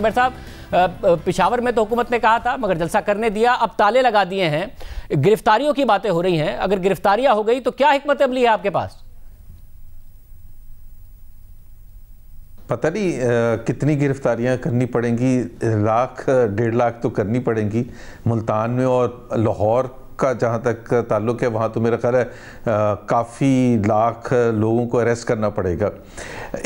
जुबैर साहब पिशावर में तो हुकूमत ने कहा था मगर जलसा करने दिया अब ताले लगा दिए हैं गिरफ्तारियों की बातें हो रही हैं अगर गिरफ्तारियां हो गई तो क्या हमत अमली है आपके पास पता नहीं आ, कितनी गिरफ्तारियां करनी पड़ेंगी लाख डेढ़ लाख तो करनी पड़ेंगी मुल्तान में और लाहौर का जहाँ तक ताल्लुक है वहाँ तो मेरा ख्याल है काफ़ी लाख लोगों को अरेस्ट करना पड़ेगा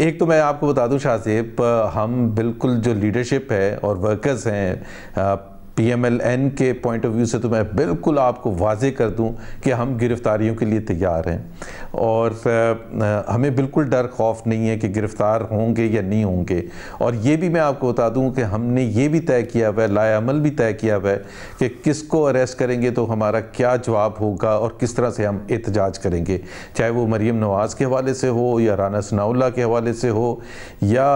एक तो मैं आपको बता दूँ शाहजेब हम बिल्कुल जो लीडरशिप है और वर्कर्स हैं पीएमएलएन के पॉइंट ऑफ व्यू से तो मैं बिल्कुल आपको वाजे कर दूं कि हम गिरफ़्तारियों के लिए तैयार हैं और हमें बिल्कुल डर खौफ नहीं है कि गिरफ़्तार होंगे या नहीं होंगे और ये भी मैं आपको बता दूं कि हमने ये भी तय किया हुआ है लायामल भी तय किया हुआ है कि किसको अरेस्ट करेंगे तो हमारा क्या जवाब होगा और किस तरह से हम एहतजाज करेंगे चाहे वो मरीम नवाज़ के हवाले से हो या राना सनाउल्ला के हवाले से हो या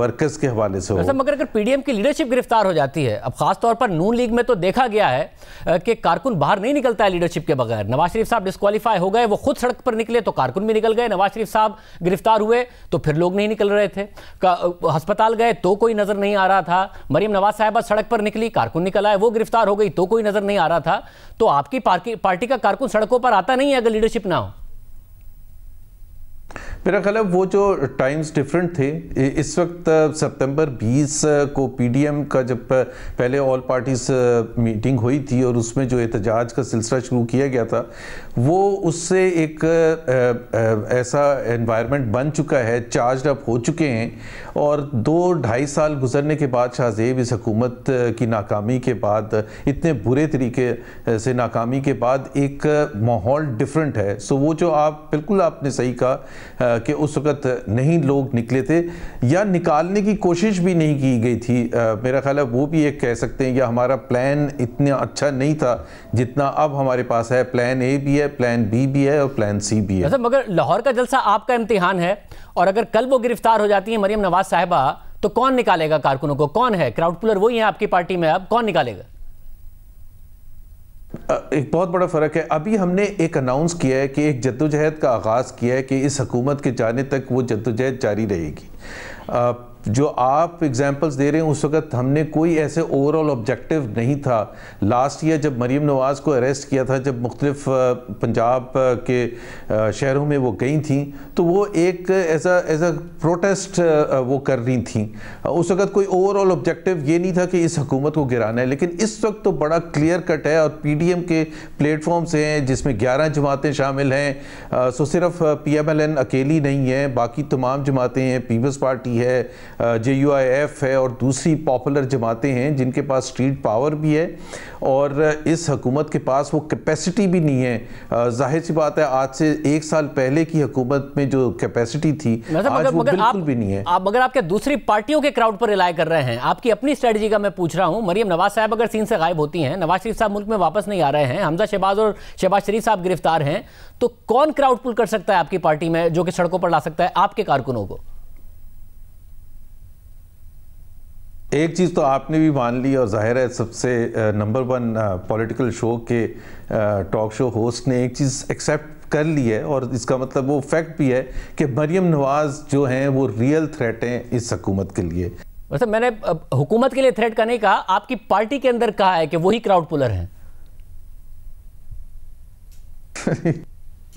वर्कर्स के हवाले से हो मगर अगर पी के लीडरशिप गिरफ़्तार हो जाती है अब ख़ासतौर पर नून लीग में तो देखा गया है कि कारकुन बाहर नहीं निकलता है लीडरशिप के बगैर नवाज शरीफ साहब डिस्कालीफाई हो गए वो खुद सड़क पर निकले तो कारकुन भी निकल गए नवाज शरीफ साहब गिरफ्तार हुए तो फिर लोग नहीं निकल रहे थे अस्पताल गए तो कोई नज़र नहीं आ रहा था मरीम नवाज साहबा सड़क पर निकली कारकुन निकल आए वो गिरफ्तार हो गई तो कोई नज़र नहीं आ रहा था तो आपकी पार्टी का कारकुन सड़कों पर आता नहीं है अगर लीडरशिप ना हो मेरा ख्याल है वो जो टाइम्स डिफरेंट थे इस वक्त सितंबर 20 को पीडीएम का जब पहले ऑल पार्टीज मीटिंग हुई थी और उसमें जो एहतजाज का सिलसिला शुरू किया गया था वो उससे एक ऐसा एनवायरनमेंट बन चुका है चार्ज अप हो चुके हैं और दो ढाई साल गुजरने के बाद शाहजेब इस हकूमत की नाकामी के बाद इतने बुरे तरीके से नाकामी के बाद एक माहौल डिफरेंट है सो वो जो आप बिल्कुल आपने सही कहा कि उस वक़्त नहीं लोग निकले थे या निकालने की कोशिश भी नहीं की गई थी आ, मेरा ख्याल है वो भी एक कह सकते हैं कि हमारा प्लान इतना अच्छा नहीं था जितना अब हमारे पास है प्लान ए भी है प्लान बी भी है और प्लान सी भी है अच्छा, मगर लाहौर का जलसा आपका इम्तिहान है और अगर कल वो गिरफ्तार हो जाती है मरियम नवाज साहबा तो कौन निकालेगा कारकुनों को कौन है क्राउड पुलर वही है आपकी पार्टी में अब कौन निकालेगा एक बहुत बड़ा फ़र्क है अभी हमने एक अनाउंस किया है कि एक जद्दोजहद का आगाज़ किया है कि इस हकूमत के जाने तक वो जद्दोजहद जारी रहेगी जो आप एग्जांपल्स दे रहे हैं उस वक्त हमने कोई ऐसे ओवरऑल ऑब्जेक्टिव नहीं था लास्ट ईयर जब मरीम नवाज़ को अरेस्ट किया था जब मुख्तलिफ पंजाब के शहरों में वो गई थी तो वो एक ऐसा एज अ प्रोटेस्ट वो कर रही थी उस वक्त कोई ओवरऑल ऑब्जेक्टिव ये नहीं था कि इस हकूमत को गिराना है लेकिन इस वक्त तो बड़ा क्लियर कट है और पी डी एम के प्लेटफॉर्म्स हैं जिसमें ग्यारह जमातें शामिल हैं सो सिर्फ पी एम एल एन अकेली नहीं है बाकी तमाम जमातें हैं पीपल्स पार्टी है जे यू आई एफ है और दूसरी पॉपुलर जमातें हैं जिनके पास स्ट्रीट पावर भी है और इस हकूमत के पास वो कैपेसिटी भी नहीं है जाहिर सी बात है आज से एक साल पहले की हकूमत में जो कैपेसिटी थी तो आज वो बिल्कुल आप, भी नहीं है आप अगर आपके दूसरी पार्टियों के क्राउड पर रिलाई कर रहे हैं आपकी अपनी स्ट्रेटजी का मैं पूछ रहा हूँ मरियम नवाज साहब अगर सीन से गायब होती हैं नवाज शरीफ साहब मुल्क में वापस नहीं आ रहे हैं हमजा शहबाज और शहबाज शरीफ साहब गिरफ्तार हैं तो कौन क्राउड पुल कर सकता है आपकी पार्टी में जो कि सड़कों पर ला सकता है आपके कारकुनों को एक चीज़ तो आपने भी मान ली और जाहिर है सबसे नंबर वन पॉलिटिकल शो के टॉक शो होस्ट ने एक चीज़ एक्सेप्ट कर ली है और इसका मतलब वो फैक्ट भी है कि मरियम नवाज़ जो हैं वो रियल थ्रेट हैं इस हकूमत के लिए मतलब मैंने हुकूमत के लिए थ्रेट का नहीं कहा आपकी पार्टी के अंदर कहा है कि वही क्राउड पुलर हैं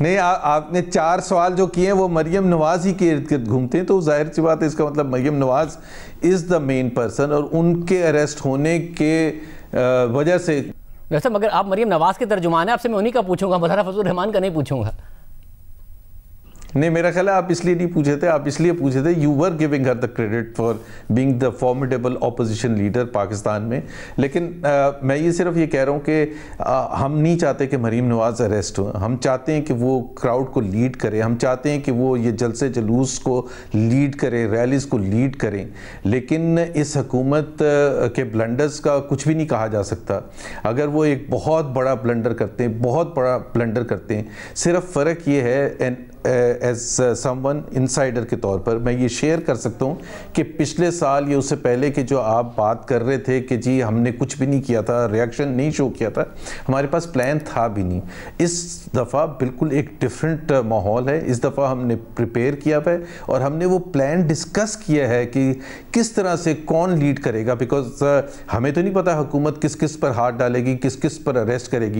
नहीं आ, आपने चार सवाल जो किए हैं वो मरियम नवाज ही के इर्द गिर्द घूमते हैं तो जाहिर सी बात है इसका मतलब Maryam Nawaz is the main person और उनके अरेस्ट होने के वजह से वैसे मगर आप मरियम नवाज के तर्जुमान है आपसे मैं उन्हीं का पूछूंगा मौलाना फजल रहमान का नहीं पूछूंगा नहीं मेरा ख्याल है आप इसलिए नहीं पूछे थे आप इसलिए पूछे थे you were giving her the credit for being the formidable opposition leader Pakistan में लेकिन आ, मैं ये सिर्फ ये कह रहा हूँ कि आ, हम नहीं चाहते कि मरीम नवाज अरेस्ट हो हम चाहते हैं कि वो क्राउड को लीड करे हम चाहते हैं कि वो ये जलसे जलूस को लीड करे रैलीज़ को लीड करें लेकिन इस हकूमत के ब्लंडर्स का कुछ भी नहीं कहा जा सकता अगर वो एक बहुत बड़ा ब्लंडर करते हैं बहुत बड़ा ब्लंडर करते हैं सिर्फ फ़र्क ये है एन एज समवन इनसाइडर के तौर पर मैं ये शेयर कर सकता हूँ कि पिछले साल या उससे पहले कि जो आप बात कर रहे थे कि जी हमने कुछ भी नहीं किया था रिएक्शन नहीं शो किया था हमारे पास प्लान था भी नहीं इस दफ़ा बिल्कुल एक डिफरेंट uh, माहौल है इस दफ़ा हमने प्रिपेयर किया है और हमने वो प्लान डिस्कस किया है कि किस तरह से कौन लीड करेगा बिकॉज uh, हमें तो नहीं पता हुकूमत किस किस पर हाथ डालेगी किस किस पर अरेस्ट करेगी